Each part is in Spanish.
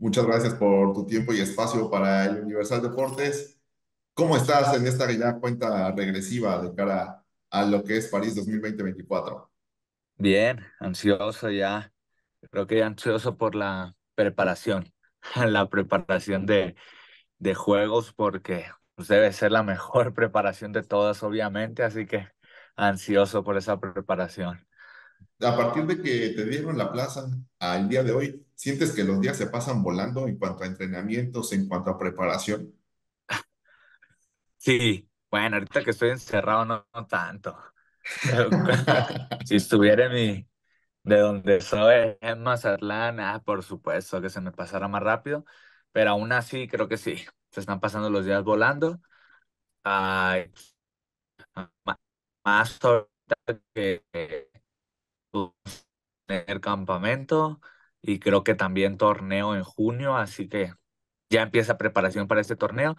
Muchas gracias por tu tiempo y espacio para el Universal Deportes. ¿Cómo estás en esta cuenta regresiva de cara a lo que es París 2020-2024? Bien, ansioso ya. Creo que ansioso por la preparación, la preparación de, de juegos, porque pues, debe ser la mejor preparación de todas, obviamente. Así que ansioso por esa preparación a partir de que te dieron la plaza al día de hoy, ¿sientes que los días se pasan volando en cuanto a entrenamientos, en cuanto a preparación? Sí, bueno, ahorita que estoy encerrado no, tanto. si estuviera en mi, de donde soy, en Mazatlán, ah, por supuesto que se me pasara más rápido, pero aún así creo que sí, se están pasando los días volando. más ahorita que tener campamento y creo que también torneo en junio, así que ya empieza preparación para este torneo,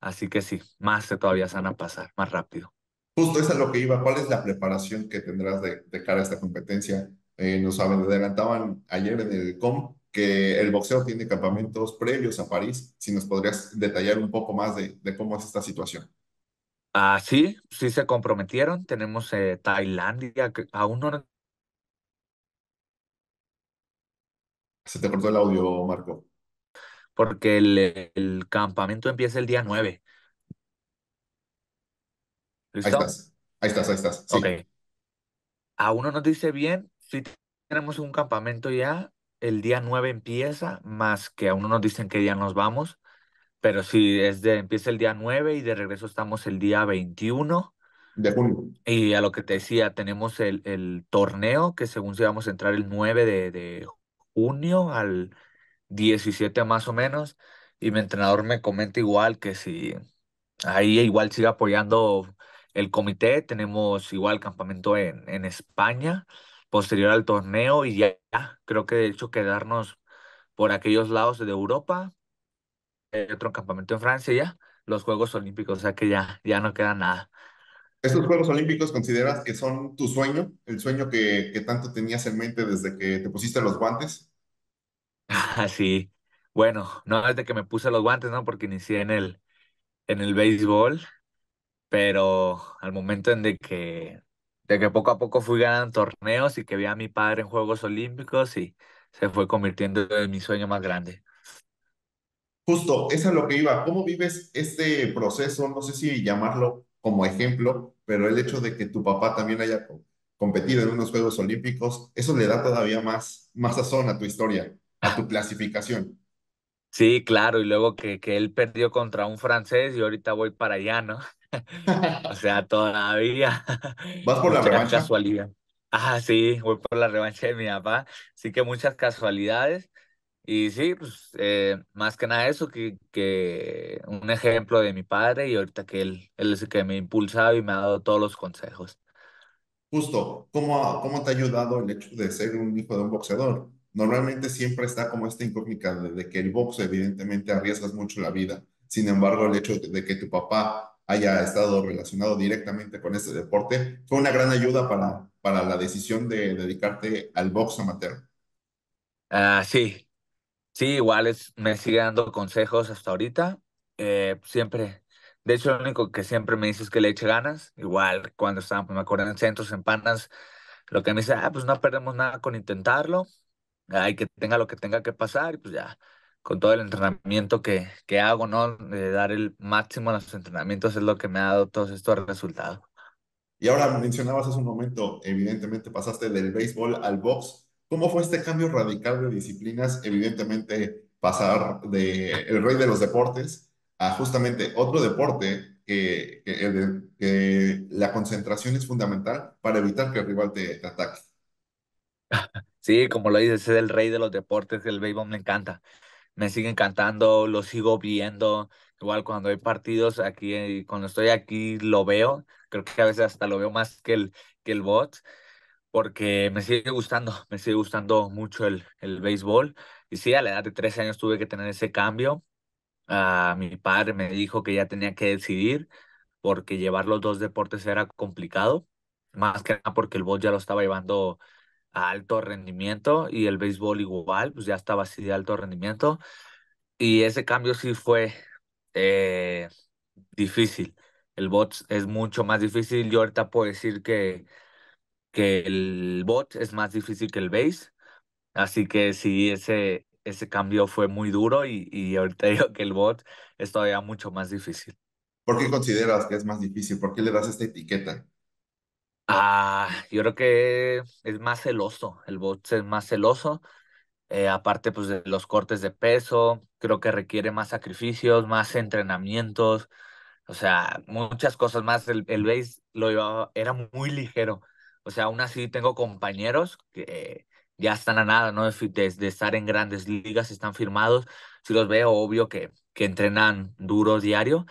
así que sí, más se todavía van a pasar, más rápido. Justo eso es lo que iba, ¿cuál es la preparación que tendrás de, cara a esta competencia? Eh, nos adelantaban ayer en el COM que el boxeo tiene campamentos previos a París, si nos podrías detallar un poco más de, cómo es esta situación. Ah, sí, sí se comprometieron. Tenemos eh, Tailandia, que aún no Se te cortó el audio, Marco. Porque el, el campamento empieza el día 9. Ahí estás, ahí estás, ahí estás. Sí. nos dice bien si tenemos un campamento ya. El día 9 empieza, más que a uno nos dicen qué día nos vamos. Pero si es de, empieza el día 9 y de regreso estamos el día 21. De junio. Y a lo que te decía, tenemos el, el torneo que según si vamos a entrar el 9 de, de junio al 17 más o menos, y mi entrenador me comenta igual que si ahí igual sigue apoyando el comité, tenemos igual campamento en, en España, posterior al torneo, y ya, ya, creo que de hecho quedarnos por aquellos lados de Europa, eh, otro campamento en Francia ya, los Juegos Olímpicos, o sea que ya, ya no queda nada. ¿Estos Juegos Olímpicos consideras que son tu sueño, el sueño que, que tanto tenías en mente desde que te pusiste los guantes? Así, bueno, no de que me puse los guantes, ¿no? Porque inicié en el, en el béisbol, pero al momento en de que, de que poco a poco fui ganando torneos y que vi a mi padre en Juegos Olímpicos y se fue convirtiendo en mi sueño más grande. Justo, eso es lo que iba. ¿Cómo vives este proceso? No sé si llamarlo como ejemplo, pero el hecho de que tu papá también haya competido en unos Juegos Olímpicos, eso le da todavía más, más sazón a tu historia clasificación. Sí, claro, y luego que, que él perdió contra un francés y ahorita voy para allá, ¿no? o sea, todavía. Vas por la revancha. Casualidad. Ah, sí, voy por la revancha de mi papá. Así que muchas casualidades. Y sí, pues eh, más que nada eso, que, que un ejemplo de mi padre y ahorita que él, él es el que me impulsaba y me ha dado todos los consejos. Justo, ¿cómo, cómo te ha ayudado el hecho de ser un hijo de un boxeador? normalmente siempre está como esta incógnita de, que el box evidentemente arriesgas mucho la vida. Sin embargo, el hecho de, que tu papá haya estado relacionado directamente con este deporte fue una gran ayuda para, para la decisión de dedicarte al box amateur. Ah, sí, sí, igual me sigue dando consejos hasta ahorita. Eh, siempre, de hecho, lo único que siempre me dice es que le eche ganas. Igual cuando estábamos, me acuerdo en centros, en panas, lo que me dice, ah, pues no perdemos nada con intentarlo hay que tenga lo que tenga que pasar y pues ya con todo el entrenamiento que, que hago, ¿no? De dar el máximo a los entrenamientos es lo que me ha dado todos estos resultados. Y ahora mencionabas hace un momento, evidentemente pasaste del béisbol al box. ¿Cómo fue este cambio radical de disciplinas? Evidentemente pasar de el rey de los deportes a justamente otro deporte que, que, que la concentración es fundamental para evitar que el rival te ataque. Sí, como lo dices, es el rey de los deportes, el béisbol me encanta. Me sigue encantando, lo sigo viendo. Igual cuando hay partidos aquí, eh, cuando estoy aquí lo veo. Creo que a veces hasta lo veo más que el, que el bot, porque me sigue gustando, me sigue gustando mucho el, el béisbol. Y sí, a la edad de 13 años tuve que tener ese cambio. a ah, mi padre me dijo que ya tenía que decidir porque llevar los dos deportes era complicado, más que nada porque el bot ya lo estaba llevando a alto rendimiento y el béisbol igual, pues ya estaba así de alto rendimiento. Y ese cambio sí fue eh, difícil. El bot es mucho más difícil. Yo ahorita puedo decir que, que el bot es más difícil que el base. Así que sí, ese, ese cambio fue muy duro y, y ahorita digo que el bot es todavía mucho más difícil. ¿Por qué consideras que es más difícil? ¿Por qué le das esta etiqueta? Ah, yo creo que es más celoso, el box es más celoso. Eh, aparte, pues de los cortes de peso, creo que requiere más sacrificios, más entrenamientos, o sea, muchas cosas más. El, el base lo era muy ligero. O sea, aún así tengo compañeros que ya están a nada, ¿no? De, de, estar en grandes ligas, están firmados. Si los veo, obvio que, que entrenan duro diario,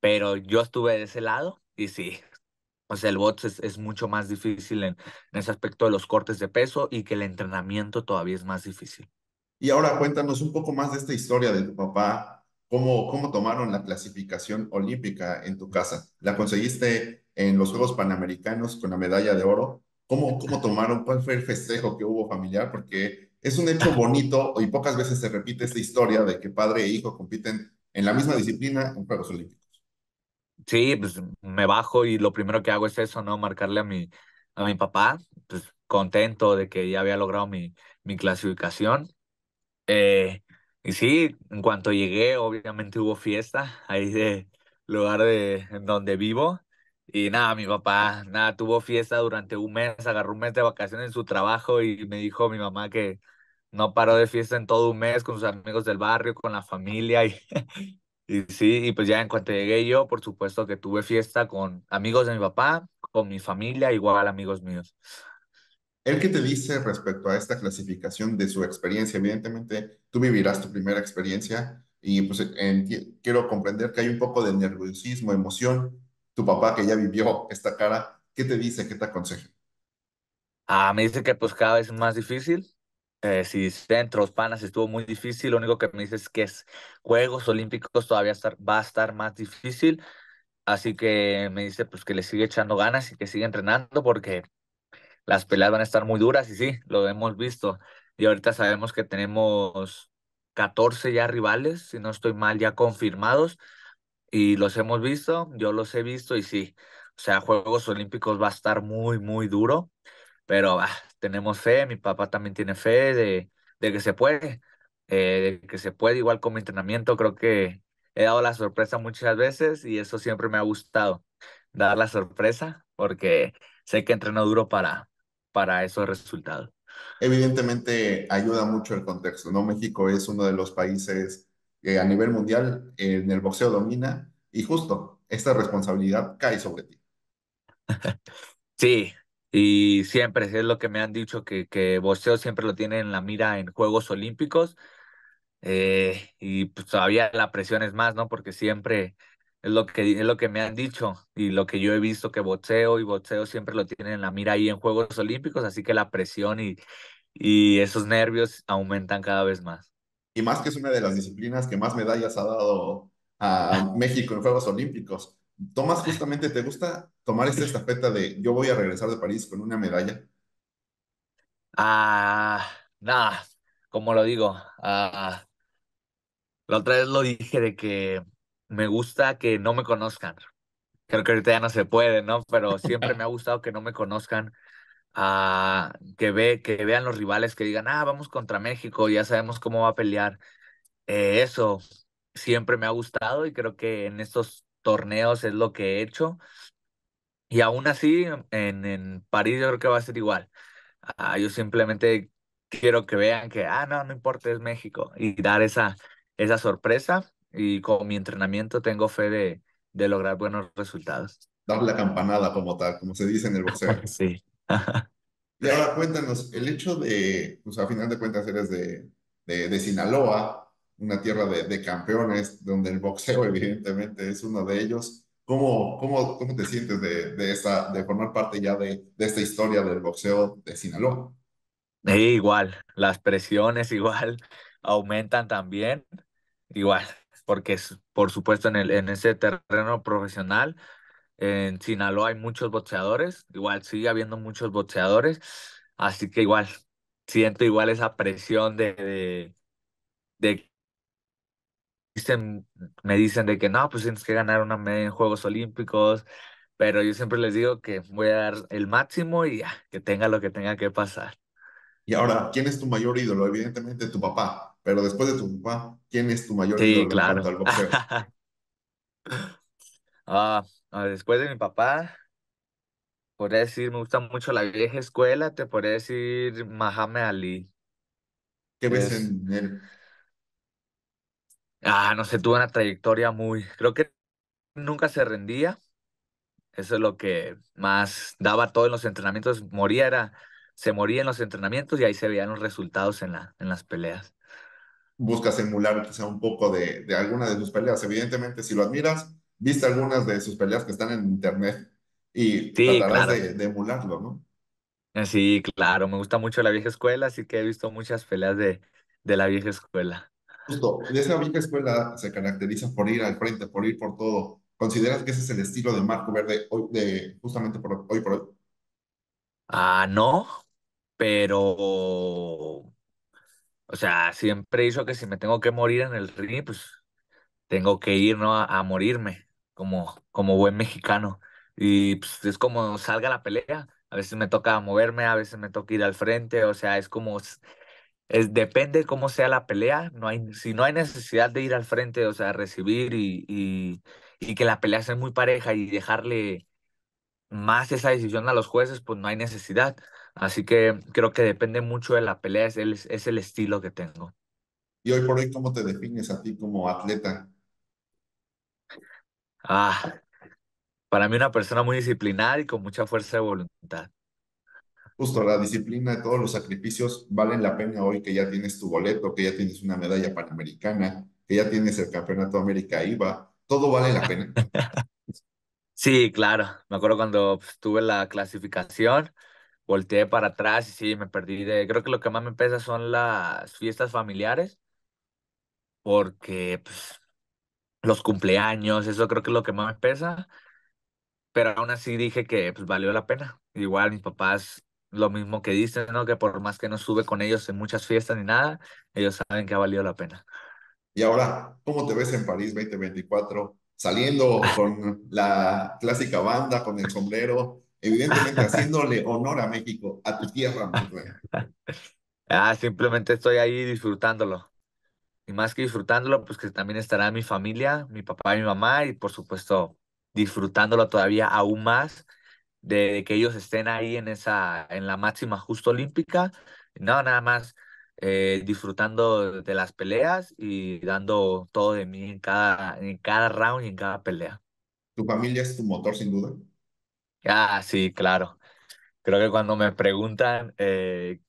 pero yo estuve de ese lado y sí, o sea, el bots es, mucho más difícil en, ese aspecto de los cortes de peso y que el entrenamiento todavía es más difícil. Y ahora cuéntanos un poco más de esta historia de tu papá. ¿Cómo, cómo tomaron la clasificación olímpica en tu casa? ¿La conseguiste en los Juegos Panamericanos con la medalla de oro? ¿Cómo, cómo tomaron? ¿Cuál fue el festejo que hubo familiar? Porque es un hecho bonito y pocas veces se repite esta historia de que padre e hijo compiten en la misma disciplina en Juegos Olímpicos. Sí, pues me bajo y lo primero que hago es eso, ¿no? Marcarle a mi, a mi papá, pues contento de que ya había logrado mi, mi clasificación. Eh, y sí, en cuanto llegué, obviamente hubo fiesta ahí de lugar de en donde vivo. Y nada, mi papá, nada, tuvo fiesta durante un mes, agarró un mes de vacaciones en su trabajo y me dijo mi mamá que no paró de fiesta en todo un mes con sus amigos del barrio, con la familia y Y sí, y pues ya en cuanto llegué yo, por supuesto que tuve fiesta con amigos de mi papá, con mi familia, igual amigos míos. ¿El que te dice respecto a esta clasificación de su experiencia? Evidentemente, tú vivirás tu primera experiencia y pues quiero comprender que hay un poco de nerviosismo, emoción. Tu papá que ya vivió esta cara, ¿qué te dice? ¿Qué te aconseja? Ah, me dice que pues cada vez es más difícil, eh, si dentro panas estuvo muy difícil, lo único que me dice es que es Juegos Olímpicos todavía estar, va a estar más difícil, así que me dice pues que le sigue echando ganas y que sigue entrenando porque las peleas van a estar muy duras y sí, lo hemos visto y ahorita sabemos que tenemos 14 ya rivales, si no estoy mal, ya confirmados y los hemos visto, yo los he visto y sí, o sea, Juegos Olímpicos va a estar muy, muy duro, pero va ah, tenemos fe, mi papá también tiene fe de, que se puede, eh, de que se puede, igual con mi entrenamiento, creo que he dado la sorpresa muchas veces y eso siempre me ha gustado, dar la sorpresa, porque sé que entreno duro para, para esos resultados. Evidentemente ayuda mucho el contexto, ¿no? México es uno de los países eh, a nivel mundial en el boxeo domina y justo esta responsabilidad cae sobre ti. Sí, y siempre es lo que me han dicho, que, que boxeo siempre lo tiene en la mira en Juegos Olímpicos. Eh, y pues todavía la presión es más, ¿no? Porque siempre es lo, que, es lo que me han dicho y lo que yo he visto que boxeo y boxeo siempre lo tiene en la mira ahí en Juegos Olímpicos, así que la presión y, y esos nervios aumentan cada vez más. Y más que es una de las disciplinas que más medallas ha dado a México en Juegos Olímpicos. Tomás, justamente, ¿te gusta tomar esta estafeta de yo voy a regresar de París con una medalla? Ah, nada, como lo digo, ah, la otra vez lo dije de que me gusta que no me conozcan. Creo que ahorita ya no se puede, ¿no? Pero siempre me ha gustado que no me conozcan, ah, que, vean los rivales, que digan, ah, vamos contra México, ya sabemos cómo va a pelear. Eh, eso siempre me ha gustado y creo que en estos torneos es lo que he hecho. Y aún así, en, en París yo creo que va a ser igual. Ah, yo simplemente quiero que vean que, ah, no, no importa, es México. Y dar esa, esa sorpresa. Y con mi entrenamiento tengo fe de, lograr buenos resultados. Dar la campanada como tal, como se dice en el boxeo. sí. y ahora cuéntanos, el hecho de, pues a final de cuentas eres de, de, de Sinaloa, una tierra de, campeones, donde el boxeo evidentemente es uno de ellos. ¿Cómo, cómo, cómo te sientes de, de, de formar parte ya de, de esta historia del boxeo de Sinaloa? igual, las presiones igual aumentan también, igual, porque por supuesto en, el, en ese terreno profesional, en Sinaloa hay muchos boxeadores, igual sigue habiendo muchos boxeadores, así que igual, siento igual esa presión de, de me dicen de que no, pues tienes que ganar una media en Juegos Olímpicos, pero yo siempre les digo que voy a dar el máximo y ya, que tenga lo que tenga que pasar. Y ahora, ¿quién es tu mayor ídolo? Evidentemente tu papá, pero después de tu papá, ¿quién es tu mayor sí, claro. Ah, ah, después de mi papá, podría decir, me gusta mucho la vieja escuela, te podría decir Majame Ali. ¿Qué ves en él? Ah, no sé, tuvo una trayectoria muy, creo que nunca se rendía. Eso es lo que más daba todo en los entrenamientos. Moría, se moría en los entrenamientos y ahí se veían los resultados en, la, en las peleas. Buscas emular quizá un poco de, de alguna de sus peleas. Evidentemente, si lo admiras, viste algunas de sus peleas que están en internet y tratarás de, emularlo, ¿no? Eh, sí, claro, me gusta mucho la vieja escuela, así que he visto muchas peleas de, de la vieja escuela. Justo, esa única escuela se caracteriza por ir al frente, por ir por todo. ¿Consideras que ese es el estilo de Marco Verde hoy, de, justamente por, hoy por hoy? Ah, no, pero... O sea, siempre hizo que si me tengo que morir en el ring, pues tengo que ir, ¿no? A, a morirme como, como buen mexicano. Y pues, es como salga la pelea. A veces me toca moverme, a veces me toca ir al frente. O sea, es como depende cómo sea la pelea, no hay, si no hay necesidad de ir al frente, o sea, recibir y, y que la pelea sea muy pareja y dejarle más esa decisión a los jueces, pues no hay necesidad. Así que creo que depende mucho de la pelea, es el, es el estilo que tengo. Y hoy por hoy, ¿cómo te defines a ti como atleta? Ah, para mí una persona muy disciplinada y con mucha fuerza de voluntad justo la disciplina, todos los sacrificios valen la pena hoy que ya tienes tu boleto, que ya tienes una medalla panamericana, que ya tienes el campeonato América IVA, todo vale la pena. Sí, claro. Me acuerdo cuando tuve la clasificación, volteé para atrás y sí, me perdí Creo que lo que más me pesa son las fiestas familiares, porque pues, los cumpleaños, eso creo que es lo que más me pesa, pero aún así dije que pues, valió la pena. Igual mis papás lo mismo que dicen, ¿no? Que por más que no sube con ellos en muchas fiestas ni nada, ellos saben que ha valido la pena. Y ahora, ¿cómo te ves en París 2024? Saliendo con la clásica banda, con el sombrero, evidentemente haciéndole honor a México, a tu tierra, Ah, simplemente estoy ahí disfrutándolo. Y más que disfrutándolo, pues que también estará mi familia, mi papá y mi mamá, y por supuesto disfrutándolo todavía aún más de, que ellos estén ahí en, esa, en la máxima justo olímpica, no, nada más eh, disfrutando de las peleas y dando todo de mí en cada, en cada round y en cada pelea. ¿Tu familia es tu motor sin duda? Ah, sí, claro. Creo que cuando me preguntan eh,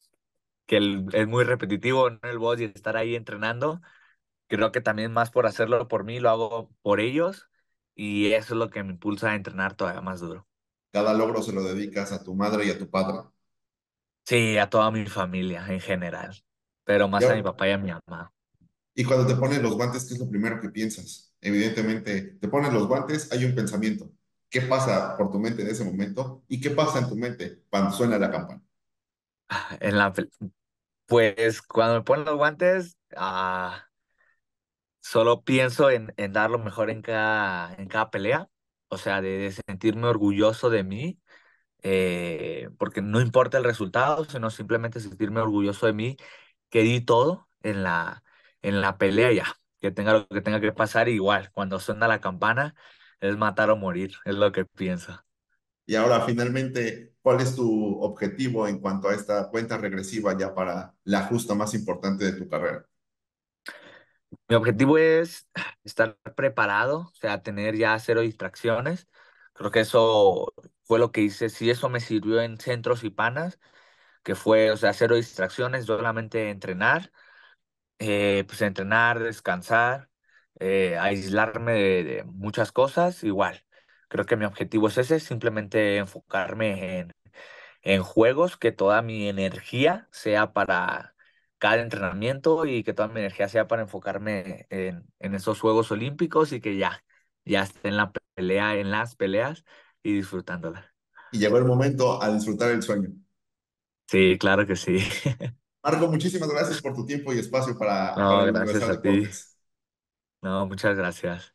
que es muy repetitivo en el boss y estar ahí entrenando, creo que también más por hacerlo por mí, lo hago por ellos y eso es lo que me impulsa a entrenar todavía más duro cada logro se lo dedicas a tu madre y a tu padre. Sí, a toda mi familia en general, pero más a mi papá y a mi mamá. Y cuando te pones los guantes, ¿qué es lo primero que piensas? Evidentemente, te pones los guantes, hay un pensamiento. ¿Qué pasa por tu mente en ese momento? ¿Y qué pasa en tu mente cuando suena la campana? En la, pues cuando me ponen los guantes, ah, solo pienso en, en, dar lo mejor en cada, en cada pelea o sea, de, sentirme orgulloso de mí, eh, porque no importa el resultado, sino simplemente sentirme orgulloso de mí, que di todo en la, en la pelea ya, que tenga lo que tenga que pasar, igual, cuando suena la campana, es matar o morir, es lo que pienso. Y ahora, finalmente, ¿cuál es tu objetivo en cuanto a esta cuenta regresiva ya para la justa más importante de tu carrera? Mi objetivo es estar preparado, o sea, tener ya cero distracciones. Creo que eso fue lo que hice. si eso me sirvió en centros y panas, que fue, o sea, cero distracciones, solamente entrenar, eh, pues entrenar, descansar, eh, aislarme de, de muchas cosas. Igual, creo que mi objetivo es ese, simplemente enfocarme en, en juegos, que toda mi energía sea para cada entrenamiento y que toda mi energía sea para enfocarme en, en esos Juegos Olímpicos y que ya, ya esté en la pelea, en las peleas y disfrutándola. Y llegó el momento a disfrutar el sueño. Sí, claro que sí. Marco, muchísimas gracias por tu tiempo y espacio para... No, gracias a ti. No, muchas gracias.